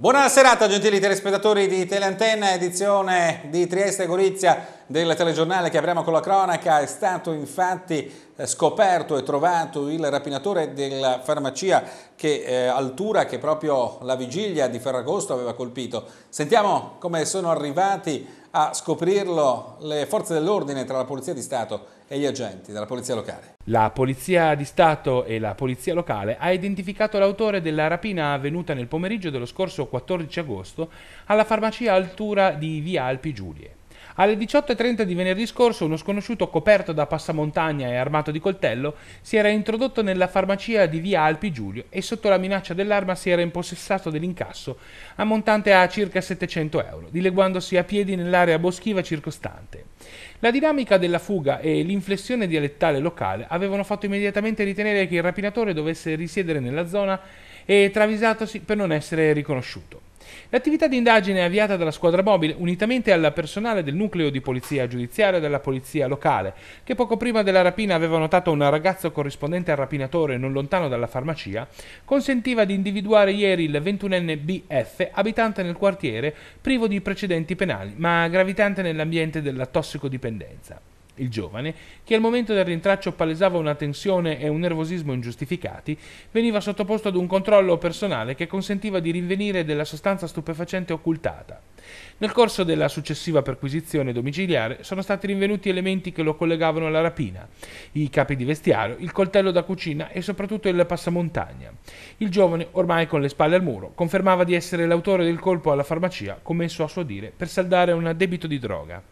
Buona serata gentili telespettatori di Teleantenna, edizione di Trieste Gorizia del telegiornale che apriamo con la cronaca. È stato infatti eh, scoperto e trovato il rapinatore della farmacia che, eh, Altura che proprio la vigilia di Ferragosto aveva colpito. Sentiamo come sono arrivati a scoprirlo le forze dell'ordine tra la Polizia di Stato e gli agenti della Polizia locale. La Polizia di Stato e la Polizia locale ha identificato l'autore della rapina avvenuta nel pomeriggio dello scorso 14 agosto alla farmacia Altura di Via Alpi Giulie. Alle 18.30 di venerdì scorso uno sconosciuto coperto da passamontagna e armato di coltello si era introdotto nella farmacia di via Alpi Giulio e sotto la minaccia dell'arma si era impossessato dell'incasso ammontante a circa 700 euro, dileguandosi a piedi nell'area boschiva circostante. La dinamica della fuga e l'inflessione dialettale locale avevano fatto immediatamente ritenere che il rapinatore dovesse risiedere nella zona e travisatosi per non essere riconosciuto. L'attività di indagine avviata dalla squadra mobile, unitamente al personale del nucleo di polizia giudiziaria della polizia locale, che poco prima della rapina aveva notato un ragazzo corrispondente al rapinatore non lontano dalla farmacia, consentiva di individuare ieri il 21enne BF, abitante nel quartiere, privo di precedenti penali, ma gravitante nell'ambiente della tossicodipendenza. Il giovane, che al momento del rintraccio palesava una tensione e un nervosismo ingiustificati, veniva sottoposto ad un controllo personale che consentiva di rinvenire della sostanza stupefacente occultata. Nel corso della successiva perquisizione domiciliare sono stati rinvenuti elementi che lo collegavano alla rapina, i capi di vestiario, il coltello da cucina e soprattutto il passamontagna. Il giovane, ormai con le spalle al muro, confermava di essere l'autore del colpo alla farmacia commesso a suo dire per saldare un debito di droga.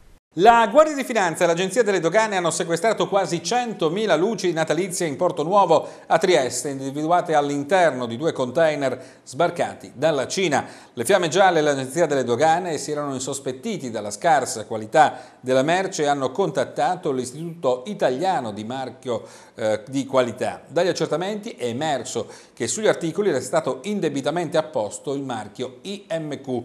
La Guardia di Finanza e l'Agenzia delle Dogane hanno sequestrato quasi 100.000 luci natalizie in Porto Nuovo a Trieste, individuate all'interno di due container sbarcati dalla Cina. Le fiamme gialle e l'Agenzia delle Dogane si erano insospettiti dalla scarsa qualità della merce e hanno contattato l'Istituto Italiano di Marchio eh, di Qualità. Dagli accertamenti è emerso che sugli articoli era stato indebitamente apposto il marchio IMQ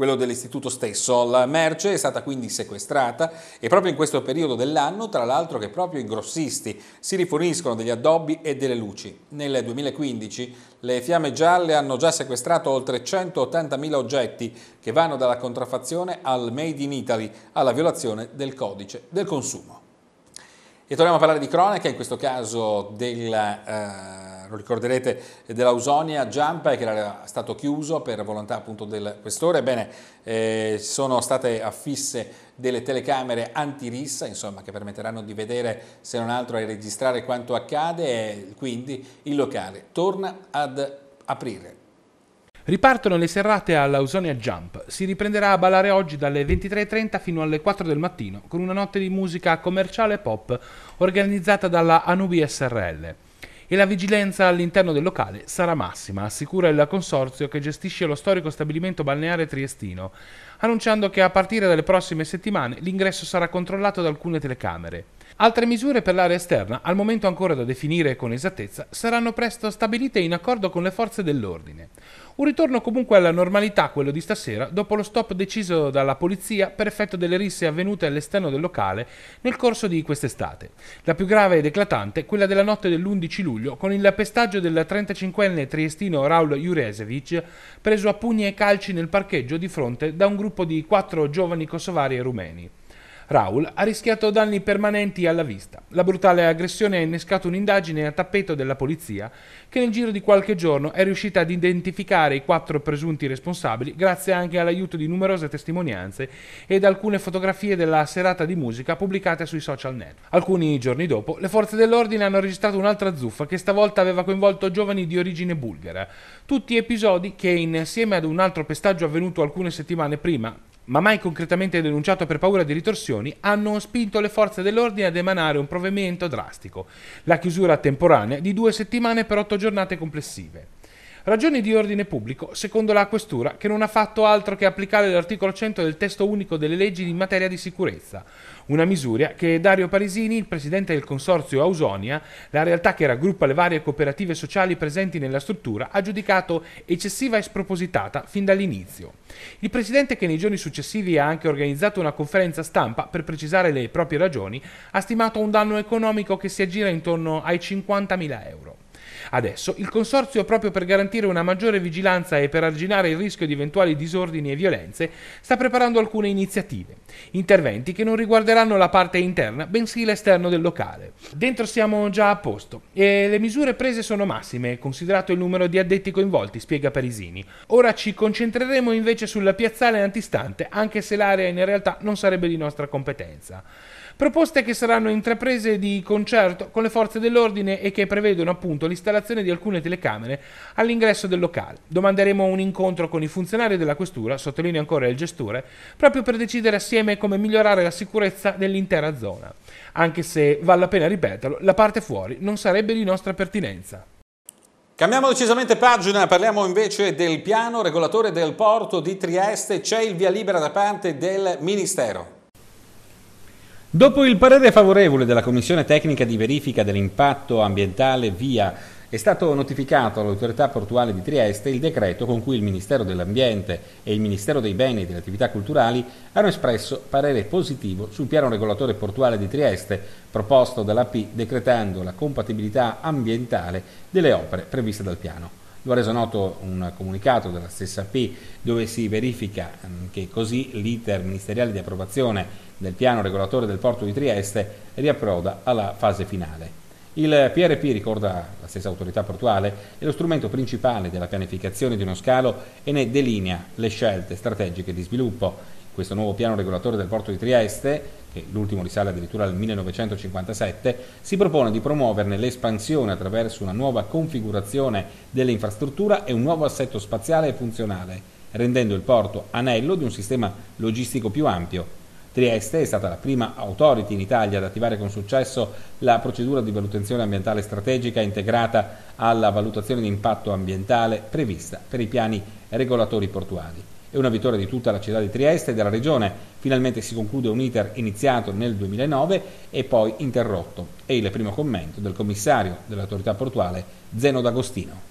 quello dell'istituto stesso. La merce è stata quindi sequestrata e proprio in questo periodo dell'anno, tra l'altro che proprio i grossisti si riforniscono degli addobbi e delle luci. Nel 2015 le fiamme gialle hanno già sequestrato oltre 180.000 oggetti che vanno dalla contraffazione al made in Italy, alla violazione del codice del consumo. E torniamo a parlare di cronaca, in questo caso della... Eh, lo ricorderete, eh, dell'Ausonia Giampa che era stato chiuso per volontà appunto del questore. Ebbene, eh, sono state affisse delle telecamere antirissa, insomma, che permetteranno di vedere se non altro e registrare quanto accade e quindi il locale torna ad aprire. Ripartono le serrate all'Ausonia Jump. Si riprenderà a ballare oggi dalle 23.30 fino alle 4 del mattino con una notte di musica commerciale pop organizzata dalla Anubi SRL e la vigilanza all'interno del locale sarà massima, assicura il consorzio che gestisce lo storico stabilimento balneare triestino, annunciando che a partire dalle prossime settimane l'ingresso sarà controllato da alcune telecamere. Altre misure per l'area esterna, al momento ancora da definire con esattezza, saranno presto stabilite in accordo con le forze dell'ordine. Un ritorno comunque alla normalità quello di stasera, dopo lo stop deciso dalla polizia per effetto delle risse avvenute all'esterno del locale nel corso di quest'estate. La più grave ed eclatante, quella della notte dell'11 luglio, con il pestaggio del 35enne triestino Raul Juresevic, preso a pugni e calci nel parcheggio di fronte da un gruppo di quattro giovani kosovari e rumeni. Raul ha rischiato danni permanenti alla vista. La brutale aggressione ha innescato un'indagine a tappeto della polizia che nel giro di qualche giorno è riuscita ad identificare i quattro presunti responsabili grazie anche all'aiuto di numerose testimonianze ed alcune fotografie della serata di musica pubblicate sui social net. Alcuni giorni dopo le forze dell'ordine hanno registrato un'altra zuffa che stavolta aveva coinvolto giovani di origine bulgara. Tutti episodi che insieme ad un altro pestaggio avvenuto alcune settimane prima ma mai concretamente denunciato per paura di ritorsioni, hanno spinto le forze dell'ordine ad emanare un provvedimento drastico, la chiusura temporanea di due settimane per otto giornate complessive. Ragioni di ordine pubblico, secondo la Questura, che non ha fatto altro che applicare l'articolo 100 del testo unico delle leggi in materia di sicurezza. Una misura che Dario Parisini, il presidente del consorzio Ausonia, la realtà che raggruppa le varie cooperative sociali presenti nella struttura, ha giudicato eccessiva e spropositata fin dall'inizio. Il presidente, che nei giorni successivi ha anche organizzato una conferenza stampa per precisare le proprie ragioni, ha stimato un danno economico che si aggira intorno ai 50.000 euro. Adesso il Consorzio, proprio per garantire una maggiore vigilanza e per arginare il rischio di eventuali disordini e violenze, sta preparando alcune iniziative, interventi che non riguarderanno la parte interna, bensì l'esterno del locale. Dentro siamo già a posto e le misure prese sono massime, considerato il numero di addetti coinvolti, spiega Parisini. Ora ci concentreremo invece sulla piazzale antistante, anche se l'area in realtà non sarebbe di nostra competenza. Proposte che saranno intraprese di concerto con le forze dell'ordine e che prevedono appunto l'installazione di alcune telecamere all'ingresso del locale. Domanderemo un incontro con i funzionari della questura, sottolinea ancora il gestore, proprio per decidere assieme come migliorare la sicurezza dell'intera zona. Anche se, vale la pena ripeterlo, la parte fuori non sarebbe di nostra pertinenza. Cambiamo decisamente pagina, parliamo invece del piano regolatore del porto di Trieste, c'è il via libera da parte del Ministero. Dopo il parere favorevole della Commissione tecnica di verifica dell'impatto ambientale via è stato notificato all'autorità portuale di Trieste il decreto con cui il Ministero dell'Ambiente e il Ministero dei Beni e delle Attività Culturali hanno espresso parere positivo sul piano regolatore portuale di Trieste proposto dall'AP decretando la compatibilità ambientale delle opere previste dal piano. Lo ha reso noto un comunicato della stessa P dove si verifica mm, che così l'iter ministeriale di approvazione del piano regolatore del porto di Trieste riapproda alla fase finale. Il PRP, ricorda la stessa autorità portuale, è lo strumento principale della pianificazione di uno scalo e ne delinea le scelte strategiche di sviluppo questo nuovo piano regolatore del porto di Trieste, che l'ultimo risale addirittura al 1957, si propone di promuoverne l'espansione attraverso una nuova configurazione dell'infrastruttura e un nuovo assetto spaziale e funzionale, rendendo il porto anello di un sistema logistico più ampio. Trieste è stata la prima authority in Italia ad attivare con successo la procedura di valutazione ambientale strategica integrata alla valutazione di impatto ambientale prevista per i piani regolatori portuali. È una vittoria di tutta la città di Trieste e della regione. Finalmente si conclude un iter iniziato nel 2009 e poi interrotto. E il primo commento del commissario dell'autorità portuale Zeno D'Agostino.